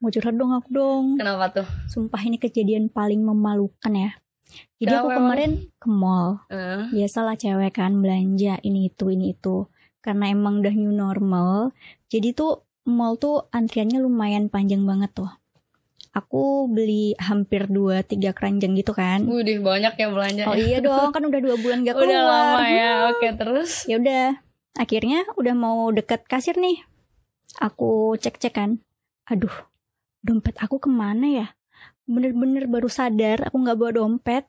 mau curhat dong aku dong. Kenapa tuh? Sumpah ini kejadian paling memalukan ya. Jadi Kenapa aku kemarin emang? ke mall. Uh. Biasalah cewek kan belanja ini itu ini itu. Karena emang udah new normal. Jadi tuh mall tuh antriannya lumayan panjang banget tuh. Aku beli hampir 2-3 keranjang gitu kan. Udah banyak ya belanja. Oh iya dong, kan udah dua bulan gak keluar. Udah lama ya. Hmm. Oke, terus. Ya udah. Akhirnya udah mau deket kasir nih. Aku cek-cek kan. Aduh, dompet aku kemana ya? Bener-bener baru sadar aku nggak bawa dompet,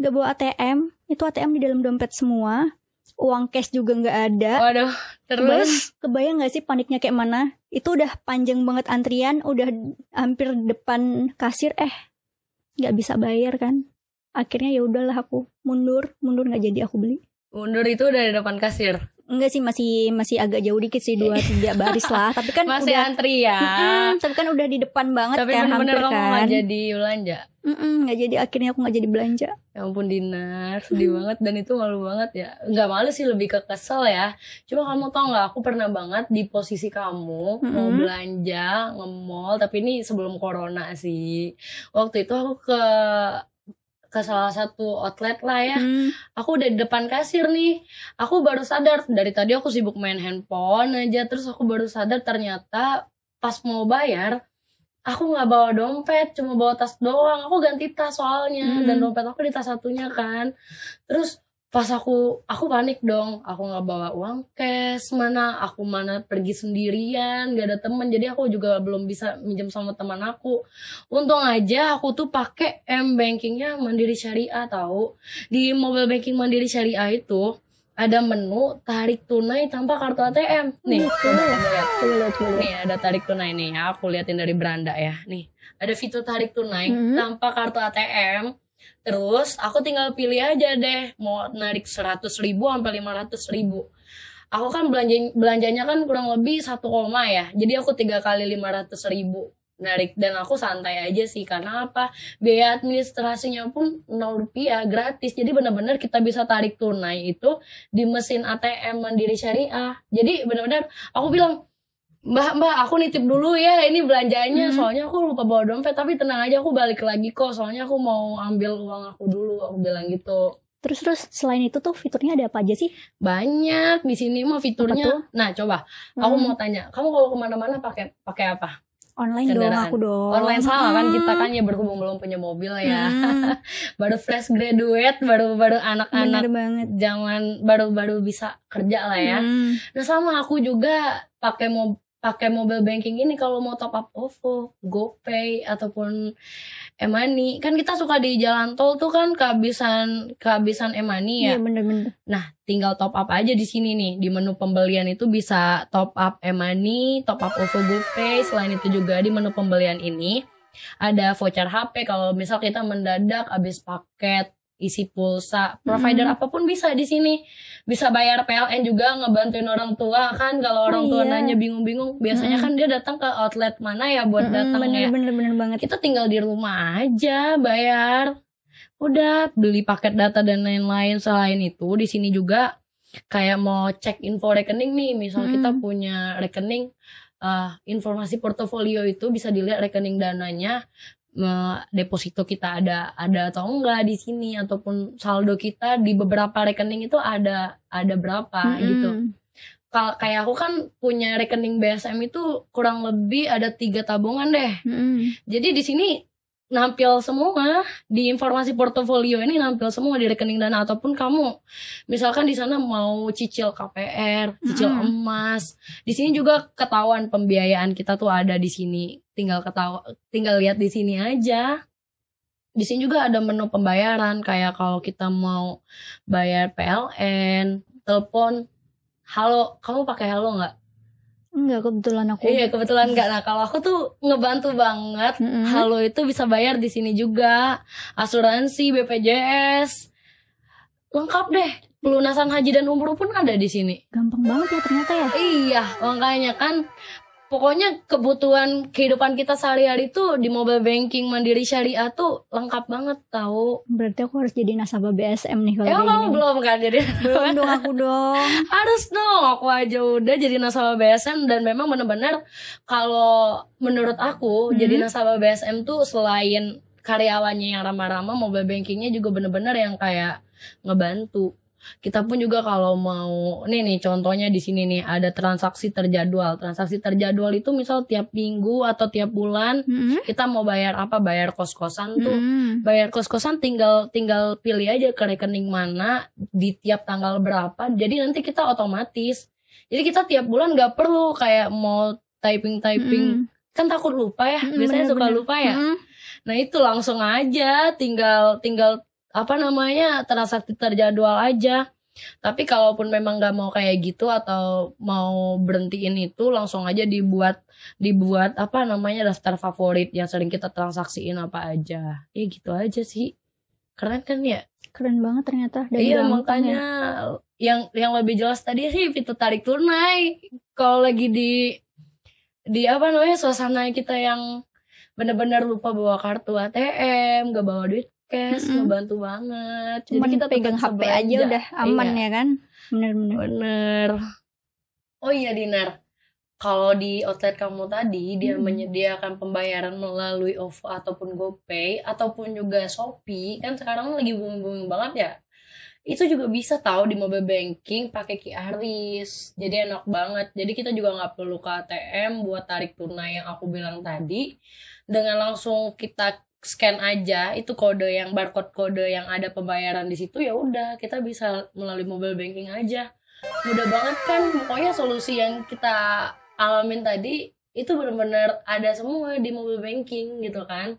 nggak bawa ATM, itu ATM di dalam dompet semua. Uang cash juga nggak ada. Waduh, terus? Kebayang, kebayang gak sih paniknya kayak mana? Itu udah panjang banget antrian, udah hampir depan kasir, eh nggak bisa bayar kan? Akhirnya ya udahlah aku mundur, mundur nggak jadi aku beli. Mundur itu udah di depan kasir? Enggak sih masih masih agak jauh dikit sih dua iya. tiga baris lah tapi kan masih udah, antri ya mm, tapi kan udah di depan banget tapi kan bener -bener hampir kamu kan gak jadi belanja mm jadi akhirnya aku nggak jadi belanja ya ampun dinar sedih mm. banget dan itu malu banget ya nggak malu sih lebih ke kesel ya cuma kamu tau nggak aku pernah banget di posisi kamu mm-hmm. mau belanja nge-mall tapi ini sebelum corona sih waktu itu aku ke ke salah satu outlet lah ya hmm. aku udah di depan kasir nih aku baru sadar dari tadi aku sibuk main handphone aja terus aku baru sadar ternyata pas mau bayar aku nggak bawa dompet cuma bawa tas doang aku ganti tas soalnya hmm. dan dompet aku di tas satunya kan terus pas aku aku panik dong aku nggak bawa uang cash mana aku mana pergi sendirian gak ada temen jadi aku juga belum bisa minjem sama teman aku untung aja aku tuh pakai m bankingnya mandiri syariah tahu di mobile banking mandiri syariah itu ada menu tarik tunai tanpa kartu ATM nih hmm. nih ada tarik tunai nih ya aku liatin dari beranda ya nih ada fitur tarik tunai mm -hmm. tanpa kartu ATM Terus aku tinggal pilih aja deh mau narik 100 ribu sampai 500 ribu. Aku kan belanja belanjanya kan kurang lebih satu koma ya. Jadi aku tiga kali 500 ribu narik dan aku santai aja sih karena apa biaya administrasinya pun nol rupiah gratis jadi benar-benar kita bisa tarik tunai itu di mesin ATM mandiri syariah jadi benar-benar aku bilang Mbak, mbak, aku nitip dulu ya. Ini belanjanya hmm. soalnya aku lupa bawa dompet. Tapi tenang aja, aku balik lagi kok. Soalnya aku mau ambil uang aku dulu. Aku bilang gitu. Terus terus selain itu tuh fiturnya ada apa aja sih? Banyak di sini mah fiturnya. Nah coba, hmm. aku mau tanya, kamu kalau kemana-mana pakai pakai apa? Online Kendaraan. dong aku dong. Online sama hmm. kan kita kan hmm. ya berhubung belum punya mobil ya. Hmm. baru fresh graduate, baru baru anak-anak banget. Zaman baru baru bisa kerja lah ya. Hmm. Nah sama aku juga pakai mobil pakai mobile banking ini kalau mau top up OVO, GoPay ataupun e-money. Kan kita suka di jalan tol tuh kan kehabisan kehabisan e-money ya. Iya bener-bener. Nah, tinggal top up aja di sini nih. Di menu pembelian itu bisa top up e-money, top up OVO, GoPay. Selain itu juga di menu pembelian ini ada voucher HP kalau misal kita mendadak habis paket isi pulsa, provider hmm. apapun bisa di sini. Bisa bayar PLN juga ngebantuin orang tua kan kalau orang oh, tua iya. nanya bingung-bingung, biasanya hmm. kan dia datang ke outlet mana ya buat hmm, datang bener, ya. Bener, bener banget. Kita tinggal di rumah aja bayar. Udah beli paket data dan lain-lain selain itu di sini juga kayak mau cek info rekening nih, misal hmm. kita punya rekening uh, informasi portofolio itu bisa dilihat rekening dananya deposito kita ada ada atau enggak di sini ataupun saldo kita di beberapa rekening itu ada ada berapa mm -hmm. gitu. Kal kayak aku kan punya rekening BSM itu kurang lebih ada tiga tabungan deh. Mm -hmm. Jadi di sini nampil semua di informasi portofolio ini nampil semua di rekening dana ataupun kamu misalkan di sana mau cicil KPR, cicil mm -hmm. emas. Di sini juga ketahuan pembiayaan kita tuh ada di sini tinggal ketawa tinggal lihat di sini aja di sini juga ada menu pembayaran kayak kalau kita mau bayar PLN telepon halo kamu pakai halo nggak Enggak kebetulan aku. Iya kebetulan enggak. Nah kalau aku tuh ngebantu banget. Mm -hmm. Halo itu bisa bayar di sini juga. Asuransi, BPJS, lengkap deh. Pelunasan haji dan umroh pun ada di sini. Gampang banget ya ternyata ya. Iya makanya kan pokoknya kebutuhan kehidupan kita sehari-hari tuh di mobile banking mandiri syariah tuh lengkap banget tahu berarti aku harus jadi nasabah BSM nih kalau ya, kamu belum kan jadi belum dong aku dong harus dong aku aja udah jadi nasabah BSM dan memang bener-bener kalau menurut aku hmm. jadi nasabah BSM tuh selain karyawannya yang ramah-ramah mobile bankingnya juga bener-bener yang kayak ngebantu kita pun juga kalau mau nih nih contohnya di sini nih ada transaksi terjadwal. Transaksi terjadwal itu misal tiap minggu atau tiap bulan mm -hmm. kita mau bayar apa? Bayar kos-kosan tuh. Mm -hmm. Bayar kos-kosan tinggal tinggal pilih aja ke rekening mana di tiap tanggal berapa. Jadi nanti kita otomatis. Jadi kita tiap bulan nggak perlu kayak mau typing-typing. Mm -hmm. Kan takut lupa ya. Mm -hmm. Biasanya bener -bener. suka lupa ya. Mm -hmm. Nah itu langsung aja tinggal tinggal apa namanya transaksi terjadwal aja tapi kalaupun memang nggak mau kayak gitu atau mau berhentiin itu langsung aja dibuat dibuat apa namanya daftar favorit yang sering kita transaksiin apa aja ya gitu aja sih keren kan ya keren banget ternyata dari iya ya. makanya ya. yang yang lebih jelas tadi sih itu tarik tunai kalau lagi di di apa namanya suasana kita yang bener-bener lupa bawa kartu ATM gak bawa duit podcast mm-hmm. ngebantu banget Cuman jadi kita pegang HP aja, aja udah aman iya. ya kan bener-bener bener oh iya Dinar kalau di outlet kamu tadi hmm. dia menyediakan pembayaran melalui OVO ataupun GoPay ataupun juga Shopee kan sekarang lagi booming-booming banget ya itu juga bisa tahu di mobile banking pakai QR list jadi enak banget jadi kita juga nggak perlu ke ATM buat tarik tunai yang aku bilang tadi dengan langsung kita scan aja itu kode yang barcode kode yang ada pembayaran di situ ya udah kita bisa melalui mobile banking aja mudah banget kan pokoknya solusi yang kita alamin tadi itu benar-benar ada semua di mobile banking gitu kan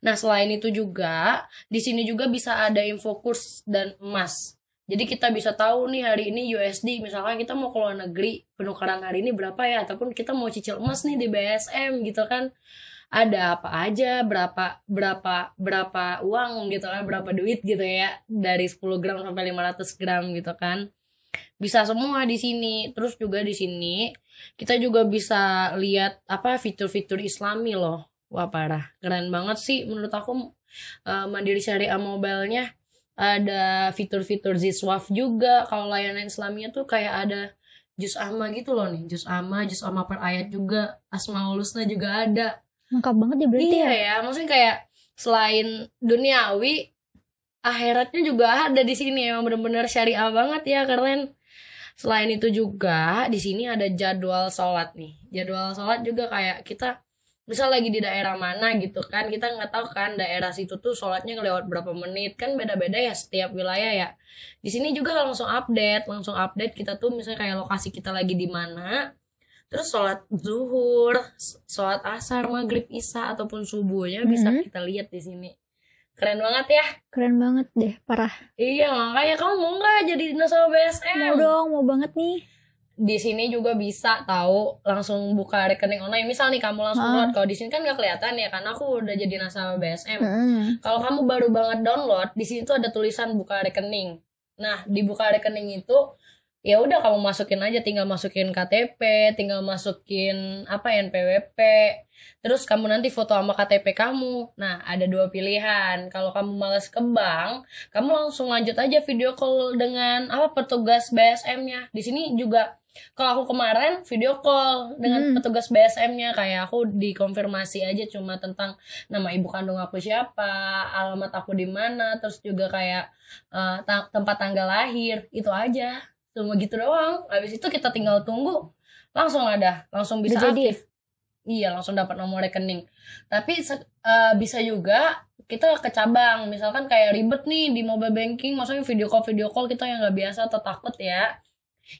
nah selain itu juga di sini juga bisa ada info kurs dan emas jadi kita bisa tahu nih hari ini USD misalkan kita mau ke luar negeri penukaran hari ini berapa ya ataupun kita mau cicil emas nih di BSM gitu kan ada apa aja berapa berapa berapa uang gitu kan berapa duit gitu ya dari 10 gram sampai 500 gram gitu kan bisa semua di sini terus juga di sini kita juga bisa lihat apa fitur-fitur islami loh wah parah keren banget sih menurut aku uh, mandiri syariah mobilenya ada fitur-fitur ziswaf juga kalau layanan islaminya tuh kayak ada jus ama gitu loh nih jus ama jus ama per ayat juga asmaul husna juga ada lengkap banget ya berarti iya ya, ya. maksudnya kayak selain duniawi akhiratnya juga ada di sini emang bener-bener syariah banget ya keren selain itu juga di sini ada jadwal sholat nih jadwal sholat juga kayak kita misal lagi di daerah mana gitu kan kita nggak tahu kan daerah situ tuh sholatnya lewat berapa menit kan beda-beda ya setiap wilayah ya di sini juga langsung update langsung update kita tuh misalnya kayak lokasi kita lagi di mana terus sholat zuhur sholat asar maghrib isya ataupun subuhnya mm-hmm. bisa kita lihat di sini keren banget ya keren banget deh parah iya makanya kamu mau nggak jadi dinosaurus BSM mau dong mau banget nih di sini juga bisa tahu langsung buka rekening online misal nih kamu langsung ah. download kalau di sini kan nggak kelihatan ya karena aku udah jadi nasabah BSM mm. Mm-hmm. kalau kamu baru banget download di sini tuh ada tulisan buka rekening nah di buka rekening itu ya udah kamu masukin aja tinggal masukin KTP tinggal masukin apa NPWP terus kamu nanti foto sama KTP kamu nah ada dua pilihan kalau kamu males ke bank kamu langsung lanjut aja video call dengan apa petugas BSM-nya di sini juga kalau aku kemarin video call dengan hmm. petugas BSM-nya kayak aku dikonfirmasi aja cuma tentang nama ibu kandung aku siapa, alamat aku di mana, terus juga kayak uh, tempat tanggal lahir, itu aja cuma gitu doang habis itu kita tinggal tunggu langsung ada langsung bisa Udah aktif iya langsung dapat nomor rekening tapi uh, bisa juga kita ke cabang misalkan kayak ribet nih di mobile banking maksudnya video call video call kita yang nggak biasa atau takut ya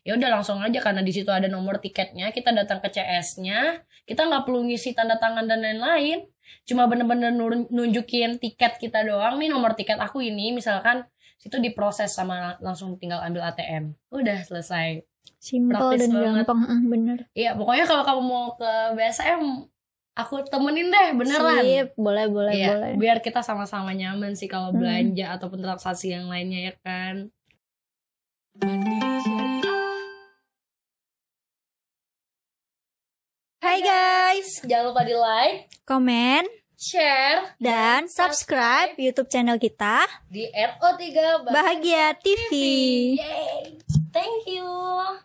ya udah langsung aja karena di situ ada nomor tiketnya kita datang ke CS-nya kita nggak perlu ngisi tanda tangan dan lain-lain cuma bener-bener nunjukin tiket kita doang nih nomor tiket aku ini misalkan situ diproses sama langsung tinggal ambil ATM udah selesai Simpel dan banget. gampang, bener. Iya, pokoknya kalau kamu mau ke BSM, aku temenin deh, beneran. Sip, boleh, boleh, ya, boleh. Biar kita sama-sama nyaman sih kalau hmm. belanja hmm. ataupun transaksi yang lainnya ya kan. Indonesia. Hai guys, jangan lupa di like, comment, share, dan subscribe YouTube channel kita di RO3 Bahagia, Bahagia TV. TV. Yay. Thank you.